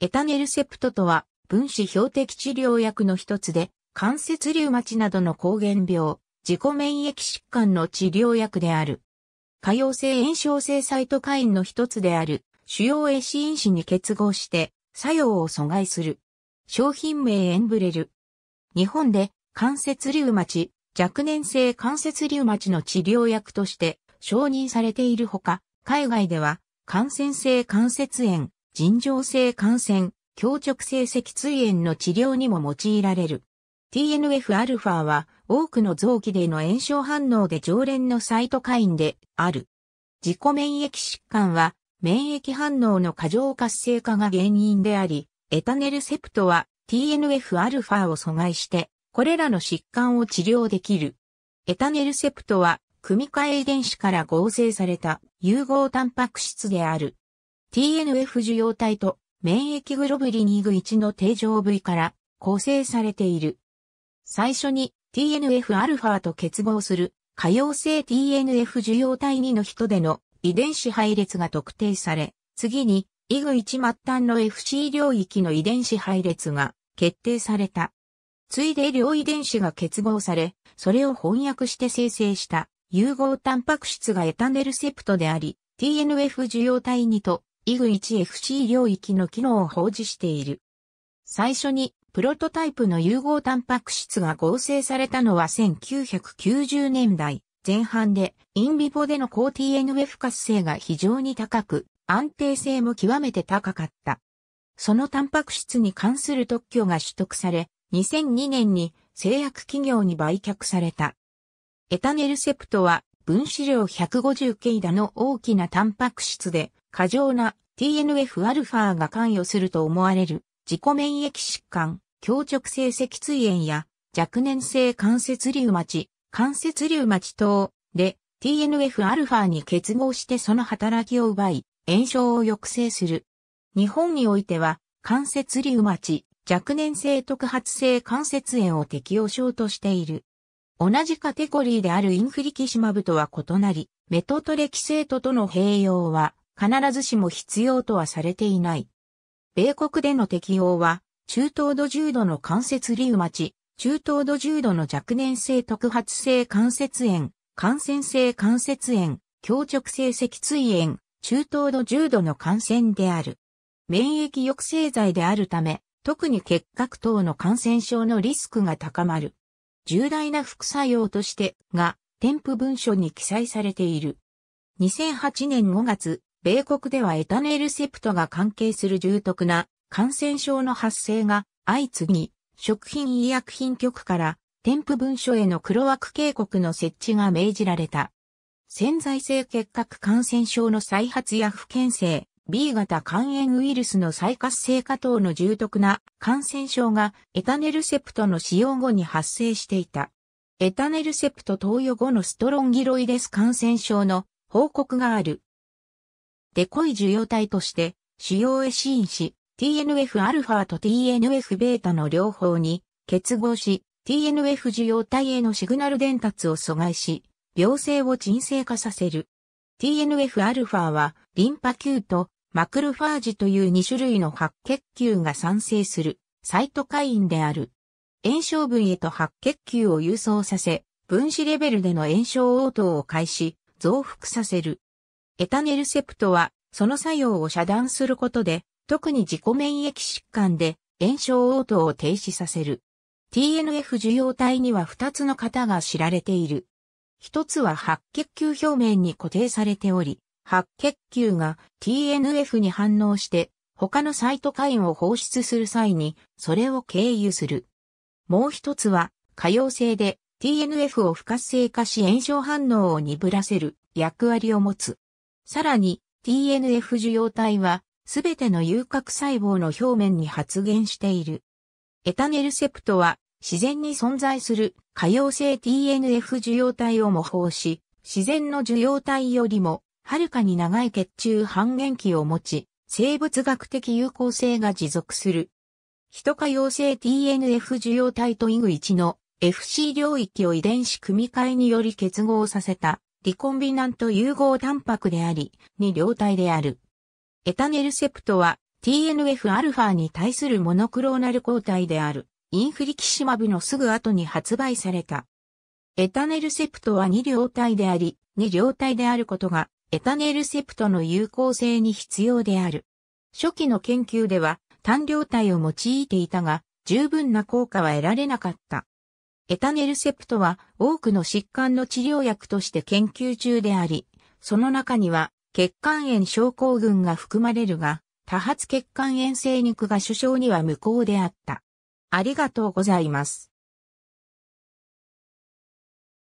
エタネルセプトとは、分子標的治療薬の一つで、関節リウマチなどの抗原病、自己免疫疾患の治療薬である。可用性炎症性サイトカインの一つである、主要エシ因子に結合して、作用を阻害する。商品名エンブレル。日本で、関節リウマチ、若年性関節リウマチの治療薬として承認されているほか、海外では、感染性関節炎、尋常性感染、強直性脊椎炎の治療にも用いられる。TNFα は多くの臓器での炎症反応で常連のサイトカインである。自己免疫疾患は免疫反応の過剰活性化が原因であり、エタネルセプトは TNFα を阻害してこれらの疾患を治療できる。エタネルセプトは組み換え遺伝子から合成された融合タンパク質である。TNF 受容体と免疫グロブリニーグ1の定常部位から構成されている。最初に TNFα と結合する可用性 TNF 受容体2の人での遺伝子配列が特定され、次に IG1 末端の FC 領域の遺伝子配列が決定された。ついで両遺伝子が結合され、それを翻訳して生成した融合タンパク質がエタネルセプトであり、TNF 受容体2とイグ 1FC 領域の機能を保持している。最初にプロトタイプの融合タンパク質が合成されたのは1990年代前半で、インビボでの高 TNF 活性が非常に高く、安定性も極めて高かった。そのタンパク質に関する特許が取得され、2002年に製薬企業に売却された。エタネルセプトは分子量1 5 0系だの大きなタンパク質で過剰な TNFα が関与すると思われる自己免疫疾患、強直性脊椎炎や若年性関節リウマチ、関節リウマチ等で TNFα に結合してその働きを奪い炎症を抑制する。日本においては関節リウマチ、若年性特発性関節炎を適用症としている。同じカテゴリーであるインフリキシマブとは異なり、メトトレキセートとの併用は必ずしも必要とはされていない。米国での適用は、中等度重度の関節リウマチ、中等度重度の若年性特発性関節炎、感染性関節炎、強直性脊椎炎、中等度重度の感染である。免疫抑制剤であるため、特に結核等の感染症のリスクが高まる。重大な副作用としてが、添付文書に記載されている。2008年5月、米国ではエタネルセプトが関係する重篤な感染症の発生が相次ぎ、食品医薬品局から添付文書への黒枠警告の設置が命じられた。潜在性結核感染症の再発や不健性、B 型肝炎ウイルスの再活性化等の重篤な感染症がエタネルセプトの使用後に発生していた。エタネルセプト投与後のストロンギロイデス感染症の報告があるデコイ受容体として主要へ支援し、TNFα と TNFβ の両方に結合し、TNF 受容体へのシグナル伝達を阻害し、病性を沈静化させる。TNFα はリンパ球とマクロファージという2種類の白血球が産生するサイトカインである。炎症分へと白血球を輸送させ、分子レベルでの炎症応答を開始、増幅させる。エタネルセプトは、その作用を遮断することで、特に自己免疫疾患で炎症応答を停止させる。TNF 受容体には2つの型が知られている。一つは白血球表面に固定されており、白血球が TNF に反応して他のサイトカインを放出する際にそれを経由する。もう一つは可用性で TNF を不活性化し炎症反応を鈍らせる役割を持つ。さらに TNF 受容体はすべての遊郭細胞の表面に発現している。エタネルセプトは自然に存在する可用性 TNF 受容体を模倣し、自然の受容体よりもはるかに長い血中半減期を持ち、生物学的有効性が持続する。人可用性 TNF 受容体とイグ1の FC 領域を遺伝子組み換えにより結合させたリコンビナント融合タンパクであり、に両体である。エタネルセプトは TNFα に対するモノクローナル抗体であるインフリキシマブのすぐ後に発売された。エタネルセプトは2両体であり、2両体であることがエタネルセプトの有効性に必要である。初期の研究では単両体を用いていたが、十分な効果は得られなかった。エタネルセプトは多くの疾患の治療薬として研究中であり、その中には血管炎症候群が含まれるが、多発血管炎性肉が首相には無効であった。ありがとうございます。